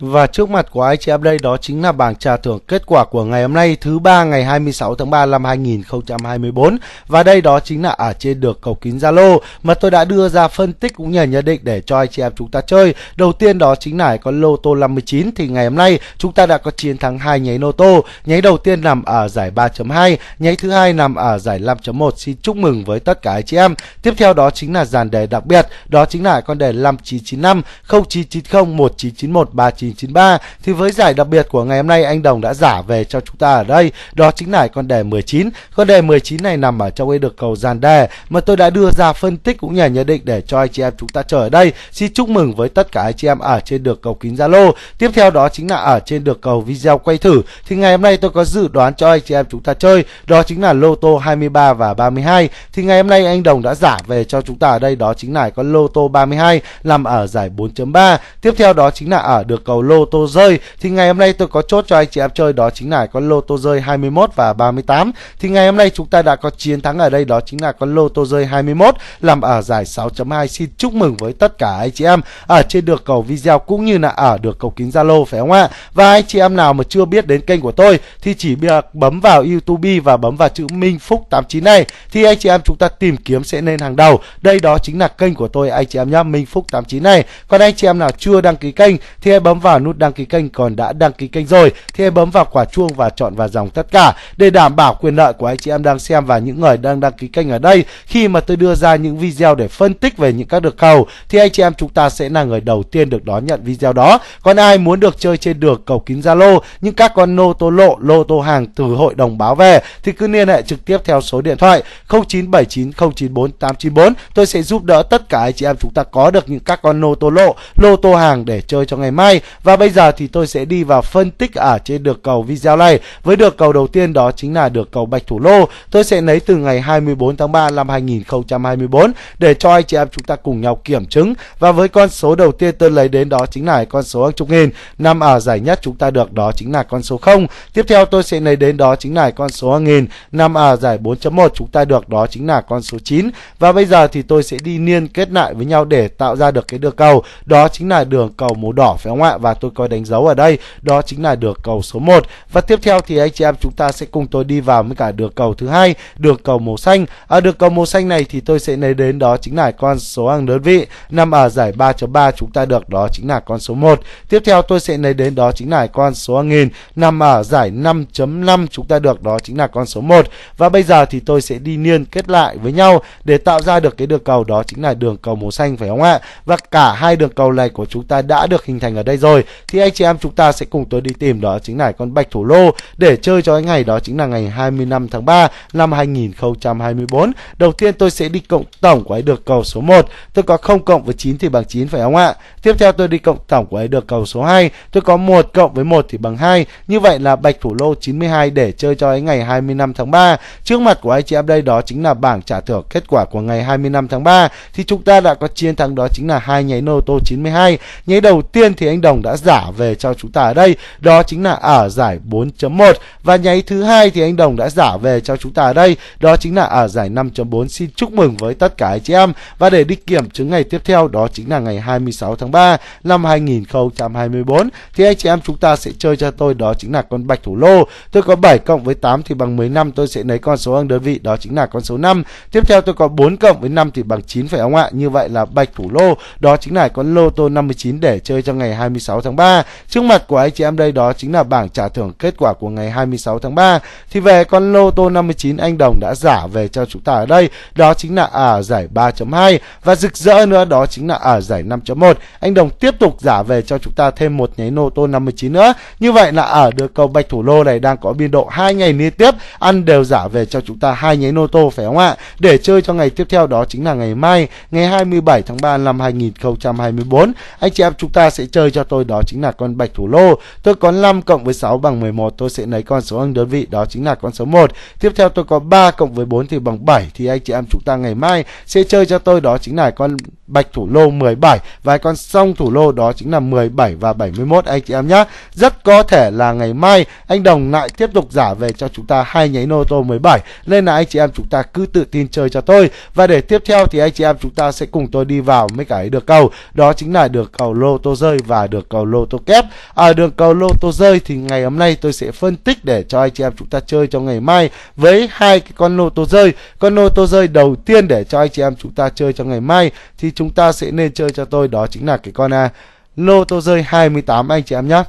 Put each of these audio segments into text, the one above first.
Và trước mặt của anh chị em đây đó chính là bảng trà thưởng kết quả của ngày hôm nay thứ ba ngày 26 tháng 3 năm 2024 và đây đó chính là ở trên được cầu kín Zalo mà tôi đã đưa ra phân tích cũng như nhận định để cho anh chị em chúng ta chơi. Đầu tiên đó chính là con lô tô 59 thì ngày hôm nay chúng ta đã có chiến thắng hai nháy lô tô. Nháy đầu tiên nằm ở giải 3.2, nháy thứ hai nằm ở giải 5.1. Xin chúc mừng với tất cả anh chị em. Tiếp theo đó chính là dàn đề đặc biệt, đó chính là con đề 5995 0990 1991 39 1993 thì với giải đặc biệt của ngày hôm nay anh Đồng đã giả về cho chúng ta ở đây đó chính là con đề 19 con đề 19 này nằm ở trong cái được cầu dàn đề mà tôi đã đưa ra phân tích cũng nhà nhận định để cho anh chị em chúng ta chờ ở đây xin chúc mừng với tất cả anh chị em ở trên được cầu kín Zalo tiếp theo đó chính là ở trên được cầu video quay thử thì ngày hôm nay tôi có dự đoán cho anh chị em chúng ta chơi đó chính là lô tô 23 và 32 thì ngày hôm nay anh Đồng đã giả về cho chúng ta ở đây đó chính là con lô tô 32 nằm ở giải 4.3 tiếp theo đó chính là ở được cầu cầu lô tô rơi thì ngày hôm nay tôi có chốt cho anh chị em chơi đó chính là con lô tô rơi 21 và 38 thì ngày hôm nay chúng ta đã có chiến thắng ở đây đó chính là con lô tô rơi 21 làm ở giải 6.2 xin chúc mừng với tất cả anh chị em ở trên được cầu video cũng như là ở được cầu kính Zalo phải không ạ và anh chị em nào mà chưa biết đến kênh của tôi thì chỉ việc bấm vào YouTube và bấm vào chữ Minh Phúc 89 này thì anh chị em chúng ta tìm kiếm sẽ lên hàng đầu đây đó chính là kênh của tôi anh chị em nhá Minh Phúc 89 này còn anh chị em nào chưa đăng ký kênh thì hãy bấm vào vào nút đăng ký kênh còn đã đăng ký kênh rồi thì hãy bấm vào quả chuông và chọn vào dòng tất cả để đảm bảo quyền lợi của anh chị em đang xem và những người đang đăng ký kênh ở đây khi mà tôi đưa ra những video để phân tích về những các đường cầu thì anh chị em chúng ta sẽ là người đầu tiên được đón nhận video đó còn ai muốn được chơi trên đường cầu kín Zalo những các con nô tô lộ lô tô hàng từ hội đồng báo về thì cứ liên hệ trực tiếp theo số điện thoại 0979094894 tôi sẽ giúp đỡ tất cả anh chị em chúng ta có được những các con nô tô lộ lô tô hàng để chơi cho ngày mai và bây giờ thì tôi sẽ đi vào phân tích ở trên được cầu video này. Với được cầu đầu tiên đó chính là được cầu Bạch Thủ Lô. Tôi sẽ lấy từ ngày 24 tháng 3 năm 2024 để cho anh chị em chúng ta cùng nhau kiểm chứng. Và với con số đầu tiên tôi lấy đến đó chính là con số hàng chục nghìn. Năm ở giải nhất chúng ta được đó chính là con số 0. Tiếp theo tôi sẽ lấy đến đó chính là con số hàng nghìn. Năm ở giải 4.1 chúng ta được đó chính là con số 9. Và bây giờ thì tôi sẽ đi liên kết lại với nhau để tạo ra được cái đường cầu. Đó chính là đường cầu màu đỏ phải không ạ? Và và tôi coi đánh dấu ở đây đó chính là đường cầu số 1 và tiếp theo thì anh chị em chúng ta sẽ cùng tôi đi vào với cả đường cầu thứ hai đường cầu màu xanh ở à, đường cầu màu xanh này thì tôi sẽ lấy đến đó chính là con số hàng đơn vị nằm ở giải 3.3 chúng ta được đó chính là con số 1 tiếp theo tôi sẽ lấy đến đó chính là con số hàng nghìn nằm ở giải 5.5 chúng ta được đó chính là con số 1 và bây giờ thì tôi sẽ đi liên kết lại với nhau để tạo ra được cái đường cầu đó chính là đường cầu màu xanh phải không ạ và cả hai đường cầu này của chúng ta đã được hình thành ở đây rồi rồi thì anh chị em chúng ta sẽ cùng tôi đi tìm đó chính là con bạch thủ lô để chơi cho cái ngày đó chính là ngày 25 tháng 3 năm 2024. Đầu tiên tôi sẽ đi cộng tổng của ấy được cầu số 1. Tôi có 0 cộng với 9 thì bằng 9 phải không ạ? Tiếp theo tôi đi cộng tổng của ấy được cầu số 2. Tôi có 1 cộng với 1 thì bằng 2. Như vậy là bạch thủ lô 92 để chơi cho ấy ngày 25 tháng 3. Trước mặt của anh chị em đây đó chính là bảng trả thưởng kết quả của ngày 25 tháng 3 thì chúng ta đã có chiến thắng đó chính là hai nháy nô tô 92. Nháy đầu tiên thì anh Đồng Phòng đã giả về cho chúng ta ở đây, đó chính là ở giải 4.1 và nháy thứ hai thì anh Đồng đã giả về cho chúng ta ở đây, đó chính là ở giải 5.4. Xin chúc mừng với tất cả anh chị em và để đi kiểm chứng ngày tiếp theo đó chính là ngày 26 tháng 3 năm 2024 thì anh chị em chúng ta sẽ chơi cho tôi đó chính là con bạch thủ lô. Tôi có 7 cộng với 8 thì bằng 15, tôi sẽ lấy con số hàng đơn vị đó chính là con số 5. Tiếp theo tôi có 4 cộng với 5 thì bằng 9 phải không ạ? Như vậy là bạch thủ lô đó chính là con lô tô 59 để chơi cho ngày 26 26 tháng 3. Trước mặt của anh chị em đây đó chính là bảng trả thưởng kết quả của ngày 26 tháng 3. Thì về con lô tô 59 anh Đồng đã giả về cho chúng ta ở đây, đó chính là ở giải 3.2 và rực rỡ nữa đó chính là ở giải 5.1. Anh Đồng tiếp tục giả về cho chúng ta thêm một nháy lô tô 59 nữa. Như vậy là ở được cầu Bạch Thủ Lô này đang có biên độ hai ngày liên tiếp ăn đều giả về cho chúng ta hai nháy lô tô phải không ạ? Để chơi cho ngày tiếp theo đó chính là ngày mai, ngày 27 tháng 3 năm 2024. Anh chị em chúng ta sẽ chơi cho tôi tôi đó chính là con bạch thủ lô. Tôi có 5 cộng với 6 bằng 11, tôi sẽ lấy con số hàng đơn vị đó chính là con số 1. Tiếp theo tôi có 3 cộng với 4 thì bằng 7 thì anh chị em chúng ta ngày mai sẽ chơi cho tôi đó chính là con bạch thủ lô 17 và con song thủ lô đó chính là 17 và 71 anh chị em nhé. Rất có thể là ngày mai anh Đồng lại tiếp tục giả về cho chúng ta hai nháy nô tô 17 nên là anh chị em chúng ta cứ tự tin chơi cho tôi và để tiếp theo thì anh chị em chúng ta sẽ cùng tôi đi vào mấy cái được cầu đó chính là được cầu lô tô rơi và được cầu lô tô kép ở à, đường cầu lô tô rơi thì ngày hôm nay tôi sẽ phân tích để cho anh chị em chúng ta chơi trong ngày mai với hai cái con lô tô rơi con lô tô rơi đầu tiên để cho anh chị em chúng ta chơi trong ngày mai thì chúng ta sẽ nên chơi cho tôi đó chính là cái con à, lô tô rơi 28 anh chị em nhé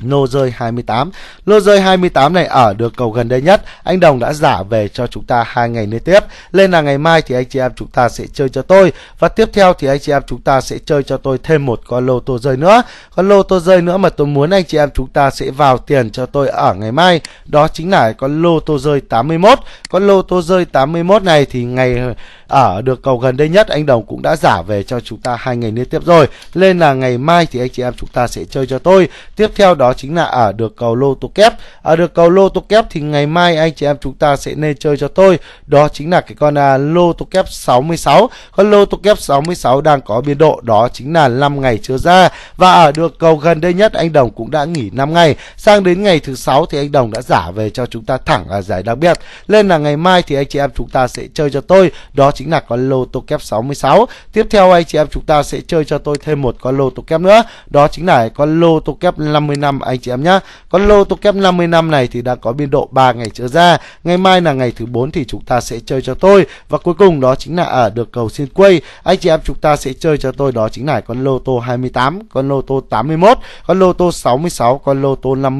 Lô rơi 28 Lô rơi 28 này ở được cầu gần đây nhất Anh Đồng đã giả về cho chúng ta hai ngày liên tiếp Lên là ngày mai thì anh chị em chúng ta sẽ chơi cho tôi Và tiếp theo thì anh chị em chúng ta sẽ chơi cho tôi thêm một con lô tô rơi nữa Con lô tô rơi nữa mà tôi muốn anh chị em chúng ta sẽ vào tiền cho tôi ở ngày mai Đó chính là con lô tô rơi 81 Con lô tô rơi 81 này thì ngày ở được cầu gần đây nhất anh Đồng cũng đã giả về cho chúng ta hai ngày liên tiếp rồi nên là ngày mai thì anh chị em chúng ta sẽ chơi cho tôi tiếp theo đó chính là ở được cầu lô tô kép ở được cầu lô tô kép thì ngày mai anh chị em chúng ta sẽ nên chơi cho tôi đó chính là cái con à, lô tô kép 66 con lô tô kép 66 đang có biên độ đó chính là 5 ngày chưa ra và ở được cầu gần đây nhất anh Đồng cũng đã nghỉ 5 ngày sang đến ngày thứ sáu thì anh Đồng đã giả về cho chúng ta thẳng ở giải đặc biệt nên là ngày mai thì anh chị em chúng ta sẽ chơi cho tôi đó chính là con lô tô kép 66 tiếp theo anh chị em chúng ta sẽ chơi cho tôi thêm một con lô tô kép nữa đó chính là con lô tô kép 50 năm anh chị em nhé con lô tô kép 50 năm này thì đang có biên độ 3 ngày trở ra ngày mai là ngày thứ 4 thì chúng ta sẽ chơi cho tôi và cuối cùng đó chính là ở được cầu xin quay anh chị em chúng ta sẽ chơi cho tôi đó chính là con lô tô 28 con lô tô 81 con lô tô 66 con lô tô năm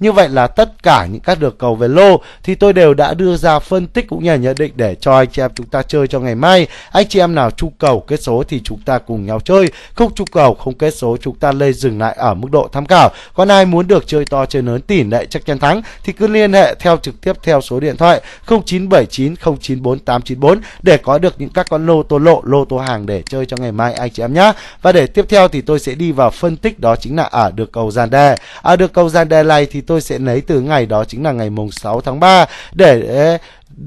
như vậy là tất cả những các được cầu về lô thì tôi đều đã đưa ra phân tích cũng như là nhận định để cho anh chị em chúng ta chơi chơi cho ngày mai. Anh chị em nào trụ cầu kết số thì chúng ta cùng nhau chơi. Không trụ cầu không kết số chúng ta lên dừng lại ở mức độ tham khảo. Còn ai muốn được chơi to chơi lớn tỷ lệ chắc chắn thắng thì cứ liên hệ theo trực tiếp theo số điện thoại 0979 094 để có được những các con lô tô lộ, lô tô hàng để chơi cho ngày mai anh chị em nhé. Và để tiếp theo thì tôi sẽ đi vào phân tích đó chính là ở được cầu gian đe. Ở được cầu gian đe này thì tôi sẽ lấy từ ngày đó chính là ngày mùng 6 tháng 3 để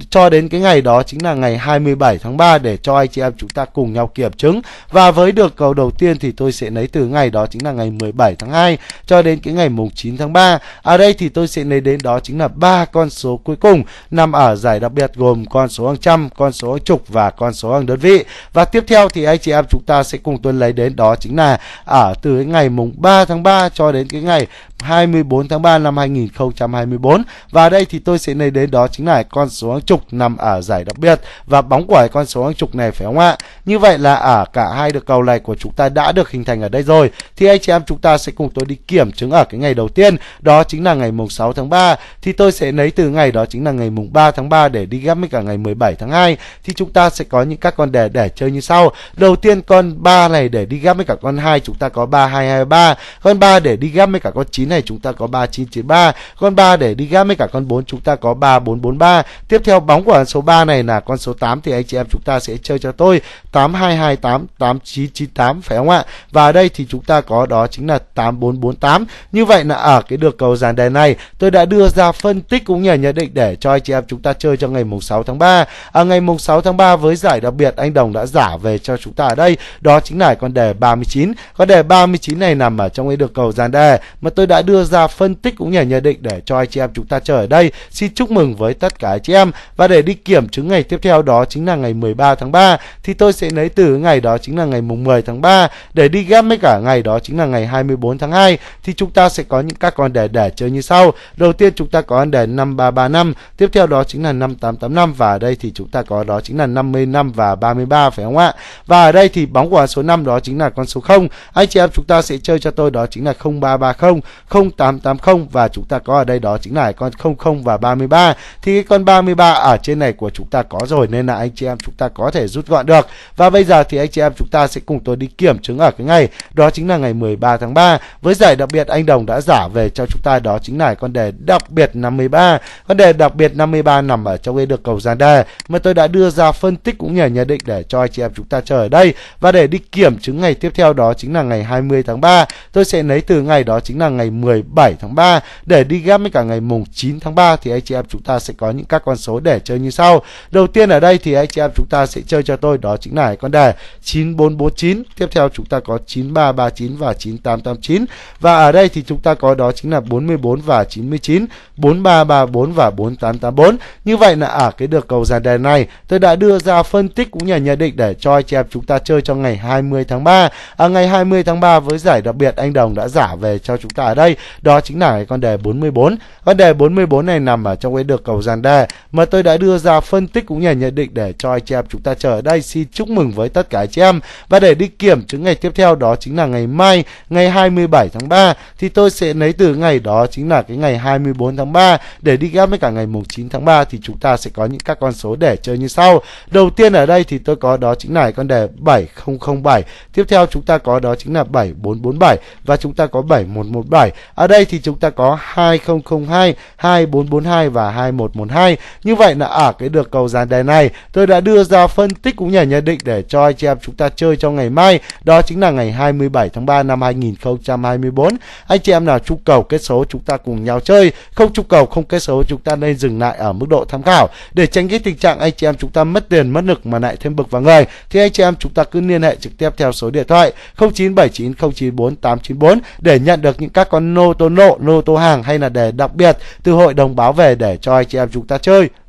cho đến cái ngày đó chính là ngày 27 tháng 3 để cho anh chị em chúng ta cùng nhau kiểm chứng. Và với được cầu đầu tiên thì tôi sẽ lấy từ ngày đó chính là ngày 17 tháng 2 cho đến cái ngày mùng 9 tháng 3. Ở đây thì tôi sẽ lấy đến đó chính là ba con số cuối cùng nằm ở giải đặc biệt gồm con số hàng trăm, con số hàng chục và con số hàng đơn vị. Và tiếp theo thì anh chị em chúng ta sẽ cùng tuần lấy đến đó chính là ở từ cái ngày mùng 3 tháng 3 cho đến cái ngày 24 tháng 3 năm 2024 và đây thì tôi sẽ lấy đến đó chính là con số hàng chục nằm ở giải đặc biệt và bóng của con số hàng chục này phải không ạ? Như vậy là ở à, cả hai được cầu này của chúng ta đã được hình thành ở đây rồi thì anh chị em chúng ta sẽ cùng tôi đi kiểm chứng ở cái ngày đầu tiên đó chính là ngày mùng 6 tháng 3 thì tôi sẽ lấy từ ngày đó chính là ngày mùng 3 tháng 3 để đi ghép với cả ngày 17 tháng 2 thì chúng ta sẽ có những các con đề để chơi như sau. Đầu tiên con 3 này để đi ghép với cả con 2 chúng ta có 3223, con 3 để đi ghép với cả con 9 này chúng ta có 3993, con 3 để đi ghép với cả con 4 chúng ta có 3443. Tiếp theo bóng của số 3 này là con số 8 thì anh chị em chúng ta sẽ chơi cho tôi 8228 8998 phải không ạ? Và ở đây thì chúng ta có đó chính là 8448. Như vậy là ở cái đường cầu dàn đề này tôi đã đưa ra phân tích cũng như nhận định để cho anh chị em chúng ta chơi cho ngày mùng 6 tháng 3. À, ngày mùng 6 tháng 3 với giải đặc biệt anh Đồng đã giả về cho chúng ta ở đây đó chính là con đề 39. Con đề 39 này nằm ở trong cái đường cầu dàn đề mà tôi đã đưa ra phân tích cũng như nhận định để cho anh chị em chúng ta chơi ở đây. Xin chúc mừng với tất cả anh chị em và để đi kiểm chứng ngày tiếp theo đó chính là ngày 13 tháng 3 thì tôi sẽ lấy từ ngày đó chính là ngày mùng 10 tháng 3 để đi ghép với cả ngày đó chính là ngày 24 tháng 2 thì chúng ta sẽ có những các con đề để chơi như sau. Đầu tiên chúng ta có con đề 5335, tiếp theo đó chính là 5885 và ở đây thì chúng ta có đó chính là 55 và 33 phải không ạ? Và ở đây thì bóng của số 5 đó chính là con số 0. Anh chị em chúng ta sẽ chơi cho tôi đó chính là 0330 0880 và chúng ta có ở đây đó chính là con 00 và 33 thì cái con 33 ở trên này của chúng ta có rồi nên là anh chị em chúng ta có thể rút gọn được và bây giờ thì anh chị em chúng ta sẽ cùng tôi đi kiểm chứng ở cái ngày đó chính là ngày 13 tháng 3 với giải đặc biệt anh Đồng đã giả về cho chúng ta đó chính là con đề đặc biệt 53 con đề đặc biệt 53 nằm ở trong cái được cầu gian đề mà tôi đã đưa ra phân tích cũng như là nhận định để cho anh chị em chúng ta chờ ở đây và để đi kiểm chứng ngày tiếp theo đó chính là ngày 20 tháng 3 tôi sẽ lấy từ ngày đó chính là ngày 17 tháng 3 để đi ghép với cả ngày mùng 9 tháng 3 thì anh chị em chúng ta sẽ có những các con số để chơi như sau. Đầu tiên ở đây thì anh chị em chúng ta sẽ chơi cho tôi đó chính là con đề 9449. Tiếp theo chúng ta có 9339 và 9889 và ở đây thì chúng ta có đó chính là 44 và 99, 4334 và 4884. Như vậy là ở cái được cầu dàn đề này tôi đã đưa ra phân tích cũng như nhận định để cho anh chị em chúng ta chơi cho ngày 20 tháng 3. À, ngày 20 tháng 3 với giải đặc biệt anh Đồng đã giả về cho chúng ta ở đây đây. Đó chính là cái con đề 44. Con đề 44 này nằm ở trong cái được cầu dàn đề mà tôi đã đưa ra phân tích cũng như nhận định để cho anh chị em chúng ta chờ ở đây. Xin chúc mừng với tất cả anh chị em. Và để đi kiểm chứng ngày tiếp theo đó chính là ngày mai, ngày 27 tháng 3 thì tôi sẽ lấy từ ngày đó chính là cái ngày 24 tháng 3 để đi ghép với cả ngày mùng 9 tháng 3 thì chúng ta sẽ có những các con số để chơi như sau. Đầu tiên ở đây thì tôi có đó chính là con đề 7007. Tiếp theo chúng ta có đó chính là 7447 và chúng ta có 7117. Ở đây thì chúng ta có 2002, 2442 và 2112. Như vậy là ở cái được cầu dàn đề này, tôi đã đưa ra phân tích cũng như nhận định để cho anh chị em chúng ta chơi trong ngày mai. Đó chính là ngày 27 tháng 3 năm 2024. Anh chị em nào trúng cầu kết số chúng ta cùng nhau chơi, không trúng cầu không kết số chúng ta nên dừng lại ở mức độ tham khảo để tránh cái tình trạng anh chị em chúng ta mất tiền mất lực mà lại thêm bực vào người thì anh chị em chúng ta cứ liên hệ trực tiếp theo số điện thoại 0979094894 để nhận được những các con nô tố nộ, nô tô hàng hay là để đặc biệt từ hội đồng báo về để cho anh chị em chúng ta chơi.